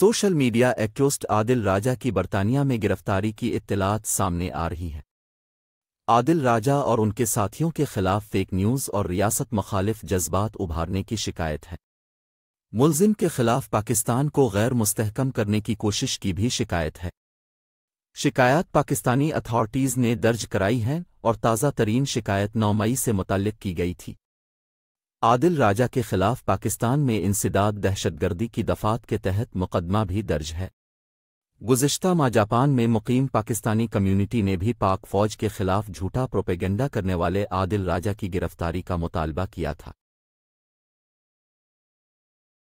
social media activist Adil Raja की बरतानिया में गिरफ्तारी की इत्तलात सामने आ रही है आदिल राजा और उनके साथियों के खिलाफ फेक न्यूज़ और रियासत मखालिफ जज्बात उभारने की शिकायत है मुलजिम के खिलाफ पाकिस्तान को गैर मुस्तहकम करने की कोशिश की भी शिकायत है शिकायत पाकिस्तानी अथॉरिटीज़ ने दर्ज कराई है और ताज़ा तरीन शिकायत नौ मई से मुतल की गई थी आदिल राजा के खिलाफ पाकिस्तान में इंसदाद दहशतगर्दी की दफात के तहत मुकदमा भी दर्ज है गुज्त माह जापान में मुकीम पाकिस्तानी कम्यूनिटी ने भी पाक फौज के खिलाफ झूठा प्रोपेगेंडा करने वाले आदिल राजा की गिरफ्तारी का मुतालबा किया था